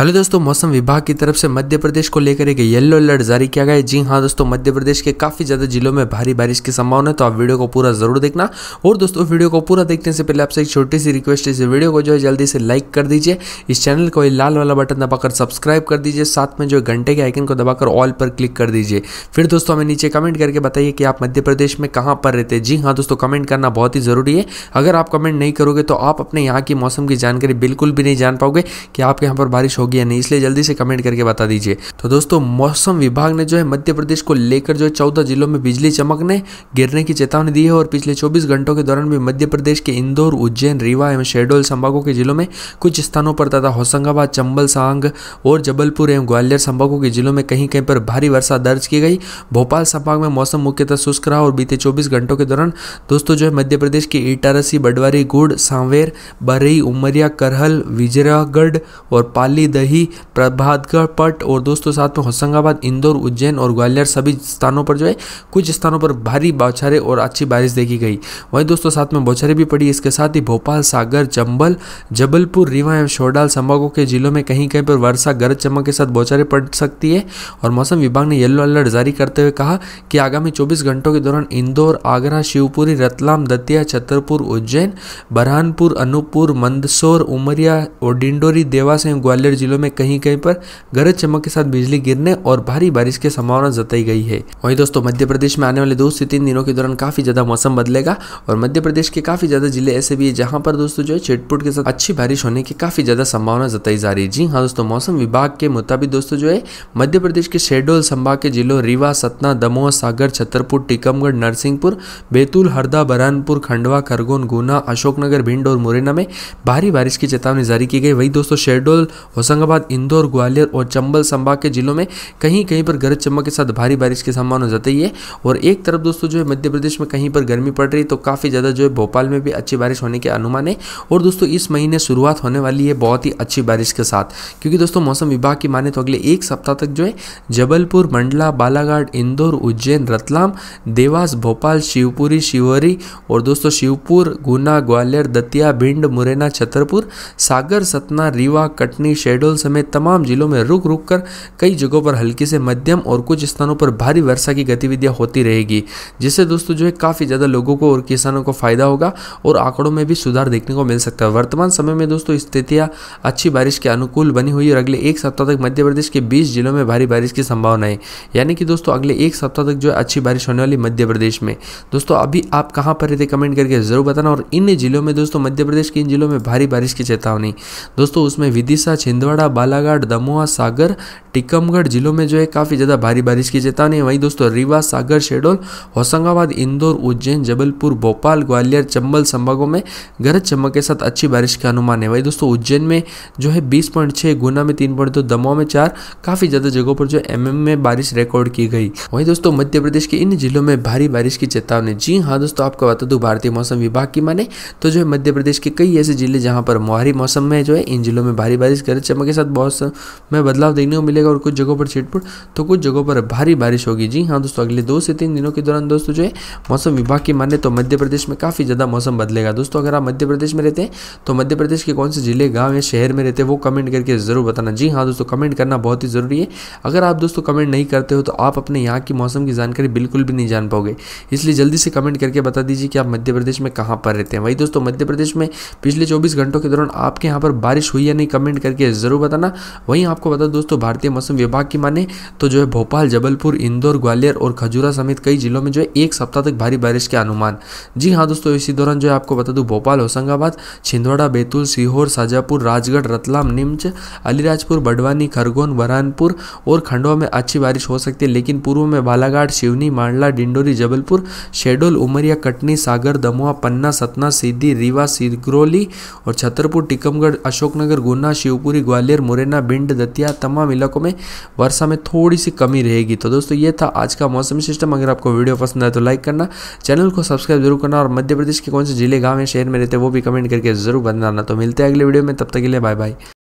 hello दोस्तों मौसम विभाग की तरफ से मध्य प्रदेश को लेकर एक येलो अलर्ट जारी किया गया है जी हाँ दोस्तों मध्य प्रदेश के काफी ज्यादा जिलों में भारी बारिश की संभावना है तो आप वीडियो को पूरा जरूर देखना और दोस्तों वीडियो को पूरा देखने से पहले आपसे एक छोटी सी रिक्वेस्ट इस वीडियो को जो है जल्दी से लाइक कर दीजिए इस चैनल को लाल वाला बटन दबाकर सब्सक्राइब कर दीजिए साथ में जो घंटे के आइकन को दबाकर ऑल पर क्लिक कर दीजिए फिर दोस्तों हमें नीचे कमेंट करके बताइए कि आप मध्य प्रदेश में कहाँ पर रहते हैं जी हाँ दोस्तों कमेंट करना बहुत ही जरूरी है अगर आप कमेंट नहीं करोगे तो आप अपने यहाँ की मौसम की जानकारी बिल्कुल भी नहीं जान पाओगे कि आपके यहाँ पर बारिश होगी होगी या नहीं इसलिए जल्दी से कमेंट करके बता दीजिए तो दोस्तों मौसम विभाग ने जो है मध्य प्रदेश को लेकर जो है चौदह जिलों में बिजली चमकने गिरने की चेतावनी दी है और पिछले चौबीस घंटों के दौरान भी मध्य प्रदेश के इंदौर उज्जैन रीवा एवं शहडोल संभागों के जिलों में कुछ स्थानों पर तथा होशंगाबाद चंबल सांग और जबलपुर एवं ग्वालियर संभागों के जिलों में कहीं कहीं पर भारी वर्षा दर्ज की गई भोपाल संभाग में मौसम मुख्यतः शुष्क रहा और बीते चौबीस घंटों के दौरान दोस्तों जो है मध्य प्रदेश के इटारसी बडवारी गुड़ सांवेर बरई उमरिया करहल विजयगढ़ और पाली दही प्रभातगढ़ पट और दोस्तों साथ में होशंगाबाद इंदौर उज्जैन और ग्वालियर सभी स्थानों पर जो है कुछ स्थानों पर भारी बौछारें और अच्छी बारिश देखी गई वहीं दोस्तों साथ में बौछारें भी पड़ी इसके साथ ही भोपाल सागर चंबल जबलपुर रीवा एवं शोडाल संभागों के जिलों में कहीं कहीं पर वर्षा गरज चमक के साथ बौछारें पड़ सकती है और मौसम विभाग ने येलो अलर्ट जारी करते हुए कहा कि आगामी चौबीस घंटों के दौरान इंदौर आगरा शिवपुरी रतलाम दतिया छतरपुर उज्जैन बरहानपुर अनूपपुर मंदसौर उमरिया और डिंडोरी देवास एवं ग्वालियर जिलों में कहीं कहीं पर गरज चमक के साथ बिजली गिरने और भारी बारिश की संभावना जताई गई है वहीं दोस्तों मध्य प्रदेश में आने वाले दो से तीन दिनों के दौरान काफी ज्यादा मौसम बदलेगा और मध्य प्रदेश के काफी ज्यादा जिले ऐसे भी है जहाँ पर दोस्तों जो है छिटपुट के साथ अच्छी बारिश होने की काफी ज्यादा संभावना जताई जा रही है जी हाँ दोस्तों मौसम विभाग के मुताबिक दोस्तों जो है मध्य प्रदेश के शेडोल संभाग के जिलों रीवा सतना दमोह सागर छतरपुर टीकमगढ़ नरसिंहपुर बैतूल हरदा बरानपुर खंडवा खरगोन गुना अशोकनगर भिंड और मुरैना में भारी बारिश की चेतावनी जारी की गई वही दोस्तों शेडोल होसंग होशंगाबाद इंदौर ग्वालियर और चंबल संभाग के जिलों में कहीं कहीं पर गरज चमक के साथ भारी बारिश की संभावना जताई है और एक तरफ दोस्तों जो है मध्य प्रदेश में कहीं पर गर्मी पड़ रही है तो काफ़ी ज़्यादा जो है भोपाल में भी अच्छी बारिश होने के अनुमान है और दोस्तों इस महीने शुरुआत होने वाली है बहुत ही अच्छी बारिश के साथ क्योंकि दोस्तों मौसम विभाग की माने तो अगले एक सप्ताह तक जो है जबलपुर मंडला बालाघाट इंदौर उज्जैन रतलाम देवास भोपाल शिवपुरी शिवहरी और दोस्तों शिवपुर गुना ग्वालियर दतिया भिंड मुरैना छतरपुर सागर सतना रीवा कटनी शेडो शहडोल समेत तमाम जिलों में रुक रुक कर कई जगहों पर हल्की से मध्यम और कुछ स्थानों पर भारी वर्षा की गतिविधियां होती रहेगी जिससे दोस्तों जो है काफ़ी ज़्यादा लोगों को और किसानों को फायदा होगा और आंकड़ों में भी सुधार देखने को मिल सकता है वर्तमान समय में दोस्तों स्थितियां अच्छी बारिश के अनुकूल बनी हुई और अगले एक सप्ताह तक मध्य प्रदेश के बीस जिलों में भारी बारिश की संभावना है यानी कि दोस्तों अगले एक सप्ताह तक जो है अच्छी बारिश होने वाली मध्य प्रदेश में दोस्तों अभी आप कहाँ पर रहते कमेंट करके जरूर बताना और इन जिलों में दोस्तों मध्य प्रदेश के इन जिलों में भारी बारिश की चेतावनी दोस्तों उसमें विदिशा छिंदवाड़ा छिंदवाड़ा बालाघाट दमोहा सागर टीकमगढ़ जिलों में जो है काफ़ी ज़्यादा भारी बारिश की चेतावनी है वहीं दोस्तों रीवा सागर शेडोल होशंगाबाद इंदौर उज्जैन जबलपुर भोपाल ग्वालियर चंबल संभागों में गरज चमक के साथ अच्छी बारिश का अनुमान है वहीं दोस्तों उज्जैन में जो है बीस पॉइंट छः गुना में तीन पॉइंट दो दमोह में चार काफ़ी ज़्यादा जगहों पर जो एम में बारिश रिकॉर्ड की गई वहीं दोस्तों मध्य प्रदेश के इन जिलों में भारी बारिश की चेतावनी जी हाँ दोस्तों आपको बता दूँ भारतीय मौसम विभाग की माने तो जो है मध्य प्रदेश के कई ऐसे जिले जहाँ पर मोहारी मौसम में जो है इन जिलों में भारी बारिश गरज चमक चमक के साथ बहुत में बदलाव देखने को मिलेगा और कुछ जगहों पर छिटपुट तो कुछ जगहों पर भारी बारिश होगी जी हाँ दोस्तों अगले दो से तीन दिनों के दौरान दोस्तों जो है मौसम विभाग की माने तो मध्य प्रदेश में काफ़ी ज़्यादा मौसम बदलेगा दोस्तों अगर आप मध्य प्रदेश में रहते हैं तो मध्य प्रदेश के कौन से जिले गाँव या शहर में रहते हैं वो कमेंट करके ज़रूर बताना जी हाँ दोस्तों कमेंट करना बहुत ही ज़रूरी है अगर आप दोस्तों कमेंट नहीं करते हो तो आप अपने यहाँ की मौसम की जानकारी बिल्कुल भी नहीं जान पाओगे इसलिए जल्दी से कमेंट करके बता दीजिए कि आप मध्य प्रदेश में कहाँ पर रहते हैं वही दोस्तों मध्य प्रदेश में पिछले चौबीस घंटों के दौरान आपके यहाँ पर बारिश हुई या नहीं कमेंट करके जरूर ज़रूर बताना वहीं आपको बता दोस्तों भारतीय मौसम विभाग की माने तो जो है भोपाल जबलपुर इंदौर ग्वालियर और खजूरा समेत कई जिलों में जो है एक सप्ताह तक भारी बारिश के अनुमान जी हाँ दोस्तों इसी दौरान जो है आपको बता दूँ भोपाल होशंगाबाद छिंदवाड़ा बैतूल सीहोर शाजापुर राजगढ़ रतलाम निम्च अलीराजपुर बडवानी खरगोन बरहानपुर और खंडवा में अच्छी बारिश हो सकती है लेकिन पूर्व में बालाघाट शिवनी मांडला डिंडोरी जबलपुर शेडोल उमरिया कटनी सागर दमोहा पन्ना सतना सीधी रीवा सिगरौली और छतरपुर टीकमगढ़ अशोकनगर गुना शिवपुरी ग्वालियर ग्वालियर मुरैना भिंड दतिया तमाम इलाकों में वर्षा में थोड़ी सी कमी रहेगी तो दोस्तों ये था आज का मौसमी सिस्टम अगर आपको वीडियो पसंद आए तो लाइक करना चैनल को सब्सक्राइब जरूर करना और मध्य प्रदेश के कौन से जिले गाँव या शहर में रहते वो भी कमेंट करके जरूर बताना तो मिलते हैं अगले वीडियो में तब तक के लिए बाय बाय